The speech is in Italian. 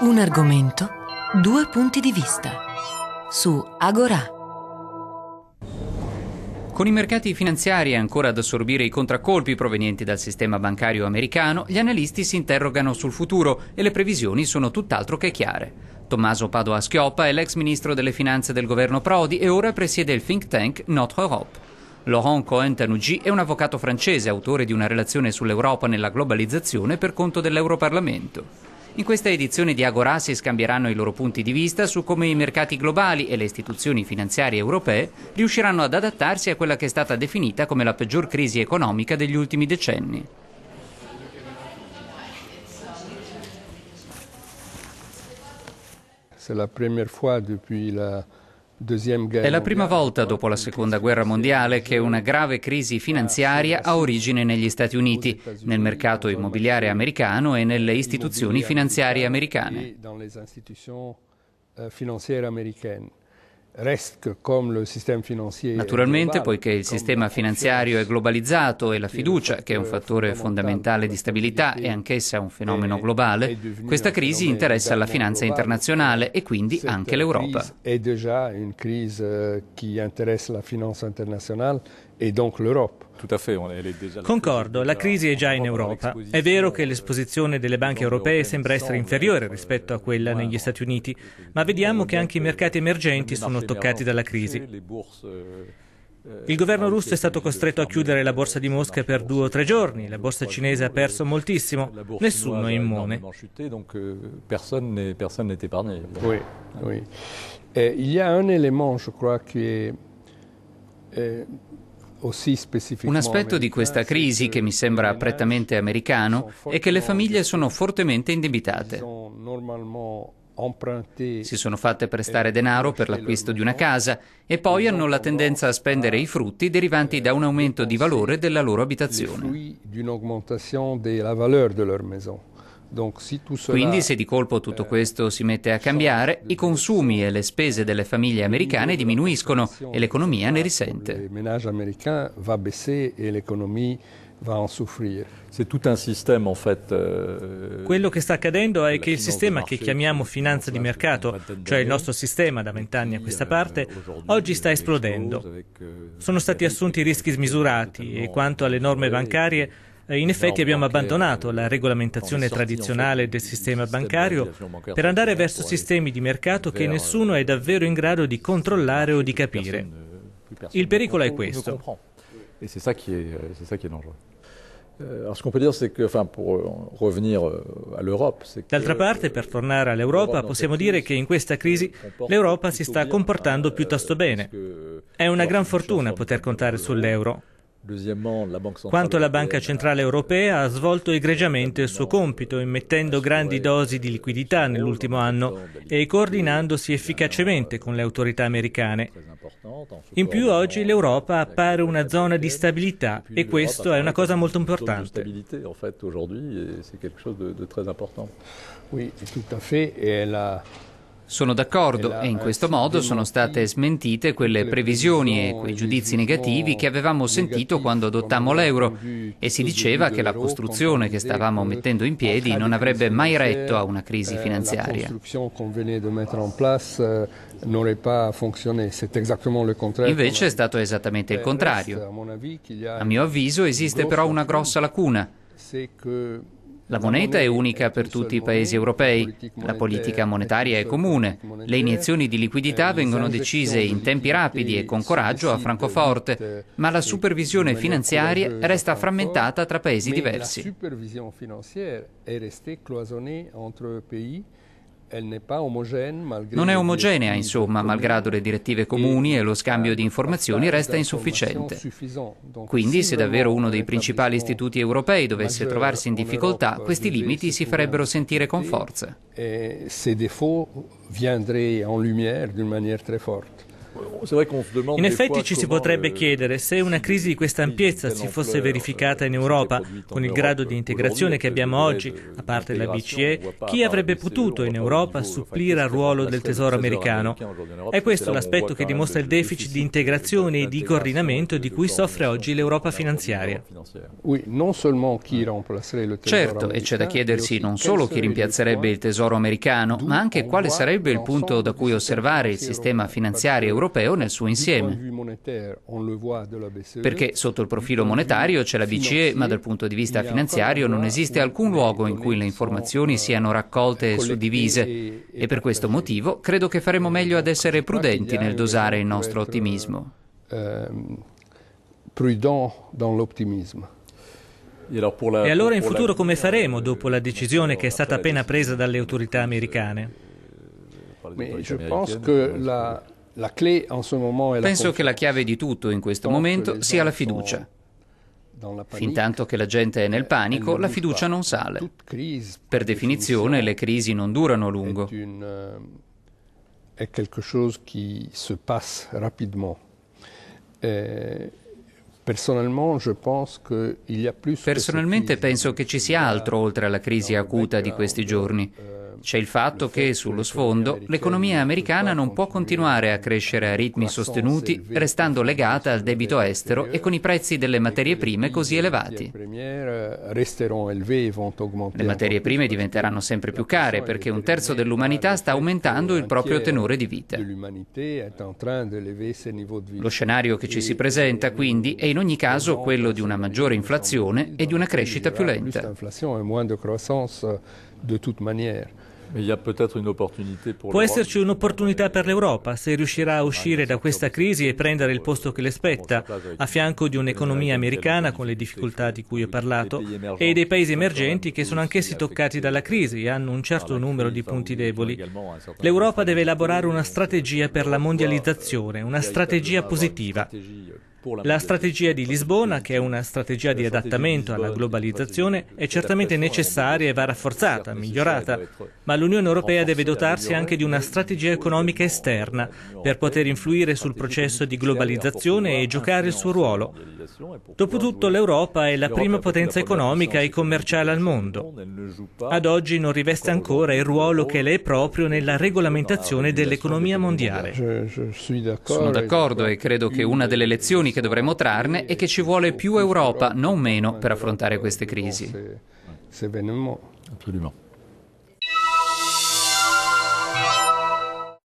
Un argomento, due punti di vista. Su Agora. Con i mercati finanziari ancora ad assorbire i contraccolpi provenienti dal sistema bancario americano, gli analisti si interrogano sul futuro e le previsioni sono tutt'altro che chiare. Tommaso Padoa Schioppa è l'ex ministro delle finanze del governo Prodi e ora presiede il think tank Notre Europe. Laurent cohen tanougi è un avvocato francese, autore di una relazione sull'Europa nella globalizzazione per conto dell'Europarlamento. In questa edizione di Agora si scambieranno i loro punti di vista su come i mercati globali e le istituzioni finanziarie europee riusciranno ad adattarsi a quella che è stata definita come la peggior crisi economica degli ultimi decenni. C'est la première fois depuis la è la prima volta dopo la seconda guerra mondiale che una grave crisi finanziaria ha origine negli Stati Uniti, nel mercato immobiliare americano e nelle istituzioni finanziarie americane reste Naturalmente, poiché il sistema finanziario è globalizzato e la fiducia, che è un fattore fondamentale di stabilità, è anch'essa un fenomeno globale, questa crisi interessa la finanza internazionale e quindi anche l'Europa. È già una crisi euh, che interessa la finanza internazionale et donc l'Europe. Concordo, la crisi è già in Europa. È vero che l'esposizione delle banche europee sembra essere inferiore rispetto a quella negli Stati Uniti, ma vediamo che anche i mercati emergenti sono toccati dalla crisi. Eh, il governo eh, russo è stato costretto a chiudere la borsa di Mosca per due o tre giorni, la borsa cinese ha perso moltissimo, nessuno è immune. Euh, oui, oui. Eh, il y a un élément, je crois, qui est, eh, un aspetto di questa eh, crisi, che mi sembra prettamente americano, è che le famiglie sono fortemente indebitate. Si sono fatte prestare denaro per l'acquisto di una casa e poi hanno la tendenza a spendere i frutti derivanti da un aumento di valore della loro abitazione. Quindi se di colpo tutto eh, questo si mette a cambiare, i consumi e le spese delle famiglie americane diminuiscono e l'economia ne risente. Euh, Quello che sta accadendo è che il sistema che chiamiamo finanza di mercato, cioè il nostro sistema da vent'anni a questa parte, oggi sta esplodendo. Euh, Sono stati assunti rischi smisurati e quanto alle norme bancarie, eh, in effetti abbiamo abbandonato la regolamentazione tradizionale del sistema bancario per andare verso sistemi di mercato che nessuno è davvero in grado di controllare o di capire. Eh, Il pericolo è questo. D'altra parte, per tornare all'Europa, possiamo dire che in questa crisi l'Europa si sta comportando ah, eh, piuttosto bene. È una gran fortuna poter contare sull'euro. Quanto la Banca Centrale Europea ha svolto egregiamente il suo compito, euh, immettendo grandi dosi di liquidità nell'ultimo anno e coordinandosi efficacemente con le autorità americane. In più oggi l'Europa appare una zona di stabilità e questo è una cosa molto importante. Sì, è tutto a fait. Sono d'accordo e in questo modo sono state smentite quelle previsioni e quei giudizi negativi che avevamo sentito quando adottammo l'euro e si diceva che la costruzione che stavamo mettendo in piedi non avrebbe mai retto a una crisi eh, finanziaria. Eh, Invece è stato esattamente il eh, contrario. A mio avviso esiste però una grossa lacuna. La moneta è unica per tutti i paesi europei, la politica monetaria è comune, le iniezioni di liquidità vengono decise in tempi rapidi e con coraggio a Francoforte, ma la supervisione finanziaria resta frammentata tra paesi diversi. Non è omogenea, insomma, malgrado le direttive comuni e lo scambio di informazioni resta insufficiente. Quindi, se davvero uno dei principali istituti europei dovesse trovarsi in difficoltà, questi limiti si farebbero sentire con forza. E Ces défauts viendraient in lumière d'une maniera molto forte. In effetti ci si potrebbe chiedere se una crisi di questa ampiezza si fosse verificata in Europa, con il grado di integrazione che abbiamo oggi, a parte la BCE, chi avrebbe potuto in Europa supplire al ruolo del Tesoro americano? È questo l'aspetto che dimostra il deficit di integrazione e di coordinamento di cui soffre oggi l'Europa finanziaria. Eh. Certo, e c'è da chiedersi non solo chi rimpiazzerebbe il Tesoro americano, ma anche quale sarebbe il punto da cui osservare il sistema finanziario europeo europeo nel suo insieme. Perché sotto il profilo monetario c'è la BCE, ma dal punto di vista finanziario non esiste alcun luogo in cui le informazioni euh, siano raccolte e suddivise e per questo motivo credo che faremo euh, meglio ad essere prudenti nel dosare il nostro ottimismo. Euh, Prudent dans E allora in futuro come faremo dopo la decisione che è stata appena presa dalle autorità americane? Mais je pense que la, la clé en ce moment è la Penso che la chiave di tutto in questo momento sia la fiducia. Fintanto che la gente è nel eh, panico, la fiducia non sale. Per definizione, le crisi non durano a lungo. È qualcosa che si passa rapidamente. Personalmente penso che ci sia altro oltre alla crisi acuta di questi giorni. Euh, c'è il fatto che, sullo sfondo, l'economia americana non può continuare a crescere a ritmi sostenuti, restando legata al debito estero e con i prezzi delle materie prime così elevati. Le materie prime diventeranno sempre più care perché un terzo dell'umanità sta aumentando il proprio tenore di vita. Lo scenario che ci si presenta, quindi, è in ogni caso quello di una maggiore inflazione e di una crescita più lenta. de toute manière. Può esserci un'opportunità per l'Europa se riuscirà a uscire da questa crisi e prendere il posto che le spetta, a fianco di un'economia americana con le difficoltà di cui ho parlato e dei paesi emergenti che sono anch'essi toccati dalla crisi e hanno un certo numero di punti deboli. L'Europa deve elaborare una strategia per la mondializzazione, una strategia positiva. La strategia di Lisbona, che è una strategia di adattamento alla globalizzazione, è certamente necessaria e va rafforzata, migliorata, ma l'Unione Europea deve dotarsi anche di una strategia economica esterna per poter influire sul processo di globalizzazione e giocare il suo ruolo. Dopotutto l'Europa è la prima potenza economica e commerciale al mondo. Ad oggi non riveste ancora il ruolo che le è proprio nella regolamentazione dell'economia mondiale. Sono d'accordo e credo che una delle lezioni che dovremmo trarne è che ci vuole più Europa, non meno, per affrontare queste crisi. Absolument.